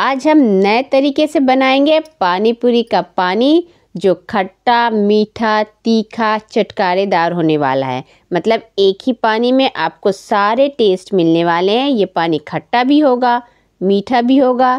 आज हम नए तरीके से बनाएंगे पानी पूरी का पानी जो खट्टा मीठा तीखा चटकारेदार होने वाला है मतलब एक ही पानी में आपको सारे टेस्ट मिलने वाले हैं ये पानी खट्टा भी होगा मीठा भी होगा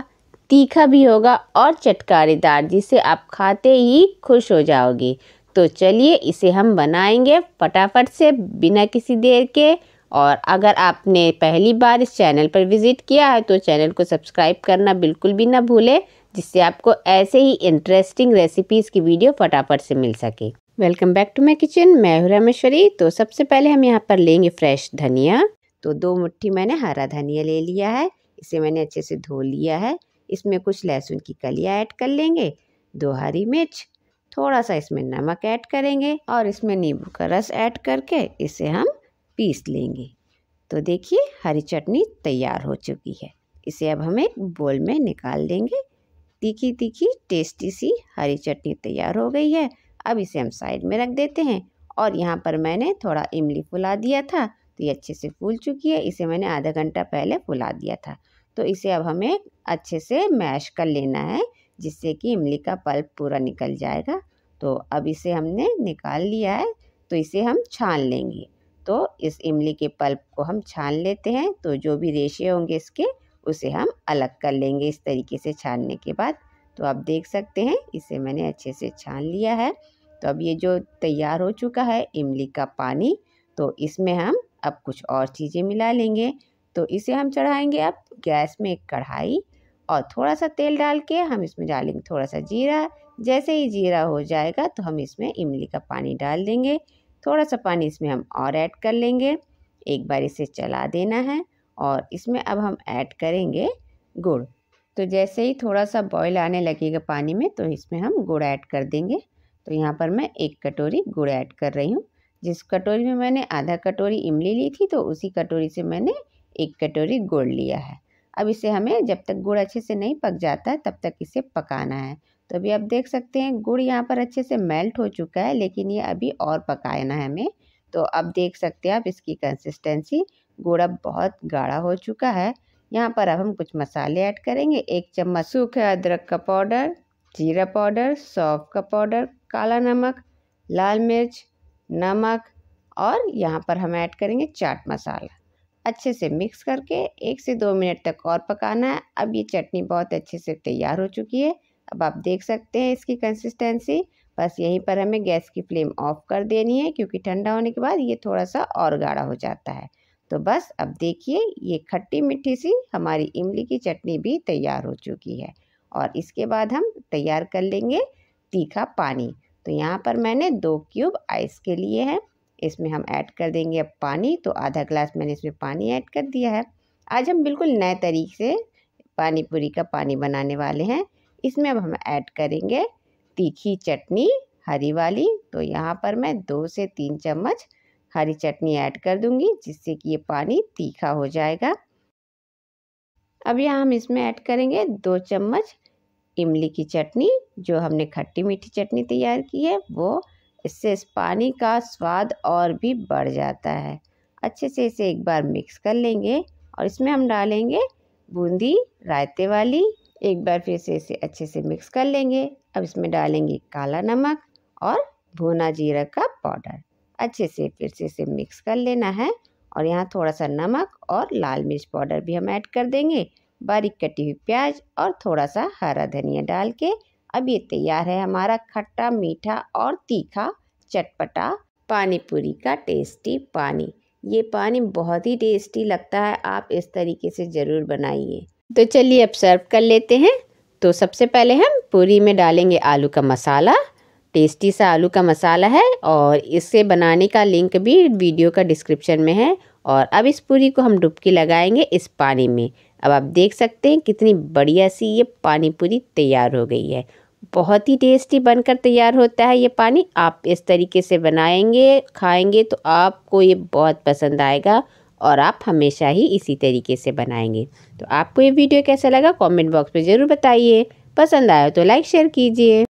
तीखा भी होगा और चटकारेदार जिसे आप खाते ही खुश हो जाओगे तो चलिए इसे हम बनाएंगे फटाफट से बिना किसी देर के और अगर आपने पहली बार इस चैनल पर विज़िट किया है तो चैनल को सब्सक्राइब करना बिल्कुल भी ना भूलें जिससे आपको ऐसे ही इंटरेस्टिंग रेसिपीज़ की वीडियो फटाफट से मिल सके welcome back to my kitchen मैं हूँ रामेश्वरी तो सबसे पहले हम यहाँ पर लेंगे फ्रेश धनिया तो दो मुट्ठी मैंने हरा धनिया ले लिया है इसे मैंने अच्छे से धो लिया है इसमें कुछ लहसुन की कलियाँ ऐड कर लेंगे दो हरी मिर्च थोड़ा सा इसमें नमक ऐड करेंगे और इसमें नींबू का रस ऐड करके इसे हम पीस लेंगे तो देखिए हरी चटनी तैयार हो चुकी है इसे अब हम एक बोल में निकाल देंगे तीखी तीखी टेस्टी सी हरी चटनी तैयार हो गई है अब इसे हम साइड में रख देते हैं और यहाँ पर मैंने थोड़ा इमली फुला दिया था तो ये अच्छे से फूल चुकी है इसे मैंने आधा घंटा पहले फुला दिया था तो इसे अब हमें अच्छे से मैश कर लेना है जिससे कि इमली का पल्प पूरा निकल जाएगा तो अब इसे हमने निकाल लिया है तो इसे हम छान लेंगे तो इस इमली के पल्प को हम छान लेते हैं तो जो भी रेशे होंगे इसके उसे हम अलग कर लेंगे इस तरीके से छानने के बाद तो आप देख सकते हैं इसे मैंने अच्छे से छान लिया है तो अब ये जो तैयार हो चुका है इमली का पानी तो इसमें हम अब कुछ और चीज़ें मिला लेंगे तो इसे हम चढ़ाएंगे अब गैस में एक कढ़ाई और थोड़ा सा तेल डाल के हम इसमें डालेंगे थोड़ा सा जीरा जैसे ही जीरा हो जाएगा तो हम इसमें इमली का पानी डाल देंगे थोड़ा सा पानी इसमें हम और ऐड कर लेंगे एक बार इसे चला देना है और इसमें अब हम ऐड करेंगे गुड़ तो जैसे ही थोड़ा सा बॉयल आने लगेगा पानी में तो इसमें हम गुड़ ऐड कर देंगे तो यहाँ पर मैं एक कटोरी गुड़ ऐड कर रही हूँ जिस कटोरी में मैंने आधा कटोरी इमली ली थी तो उसी कटोरी से मैंने एक कटोरी गुड़ लिया है अब इसे हमें जब तक गुड़ अच्छे से नहीं पक जाता तब तक इसे पकाना है तो अभी आप देख सकते हैं गुड़ यहाँ पर अच्छे से मेल्ट हो चुका है लेकिन ये अभी और पकाना है हमें तो अब देख सकते हैं आप इसकी कंसिस्टेंसी गुड़ अब बहुत गाढ़ा हो चुका है यहाँ पर अब हम कुछ मसाले ऐड करेंगे एक चम्मच सूखे अदरक का पाउडर जीरा पाउडर सौंफ का पाउडर काला नमक लाल मिर्च नमक और यहाँ पर हम ऐड करेंगे चाट मसाला अच्छे से मिक्स करके एक से दो मिनट तक और पकाना है अब ये चटनी बहुत अच्छे से तैयार हो चुकी है अब आप देख सकते हैं इसकी कंसिस्टेंसी बस यहीं पर हमें गैस की फ्लेम ऑफ कर देनी है क्योंकि ठंडा होने के बाद ये थोड़ा सा और गाढ़ा हो जाता है तो बस अब देखिए ये खट्टी मिट्टी सी हमारी इमली की चटनी भी तैयार हो चुकी है और इसके बाद हम तैयार कर लेंगे तीखा पानी तो यहाँ पर मैंने दो क्यूब आइस के लिए हैं इसमें हम ऐड कर देंगे अब पानी तो आधा ग्लास मैंने इसमें पानी ऐड कर दिया है आज हम बिल्कुल नए तरीके से पानी पूरी का पानी बनाने वाले हैं इसमें अब हम ऐड करेंगे तीखी चटनी हरी वाली तो यहाँ पर मैं दो से तीन चम्मच हरी चटनी ऐड कर दूंगी जिससे कि ये पानी तीखा हो जाएगा अब यहाँ हम इसमें ऐड करेंगे दो चम्मच इमली की चटनी जो हमने खट्टी मीठी चटनी तैयार की है वो इससे इस पानी का स्वाद और भी बढ़ जाता है अच्छे से इसे एक बार मिक्स कर लेंगे और इसमें हम डालेंगे बूंदी रायते वाली एक बार फिर से इसे अच्छे से मिक्स कर लेंगे अब इसमें डालेंगे काला नमक और भुना जीरा का पाउडर अच्छे से फिर से इसे मिक्स कर लेना है और यहाँ थोड़ा सा नमक और लाल मिर्च पाउडर भी हम ऐड कर देंगे बारीक कटी हुई प्याज और थोड़ा सा हरा धनिया डाल के अब ये तैयार है हमारा खट्टा मीठा और तीखा चटपटा पानी पूरी का टेस्टी पानी ये पानी बहुत ही टेस्टी लगता है आप इस तरीके से ज़रूर बनाइए तो चलिए अब सर्व कर लेते हैं तो सबसे पहले हम पूरी में डालेंगे आलू का मसाला टेस्टी सा आलू का मसाला है और इसे बनाने का लिंक भी वीडियो का डिस्क्रिप्शन में है और अब इस पूरी को हम डुबकी लगाएंगे इस पानी में अब आप देख सकते हैं कितनी बढ़िया सी ये पानी पूरी तैयार हो गई है बहुत ही टेस्टी बनकर तैयार होता है ये पानी आप इस तरीके से बनाएंगे खाएंगे तो आपको ये बहुत पसंद आएगा और आप हमेशा ही इसी तरीके से बनाएंगे तो आपको ये वीडियो कैसा लगा कमेंट बॉक्स में ज़रूर बताइए पसंद आया तो लाइक शेयर कीजिए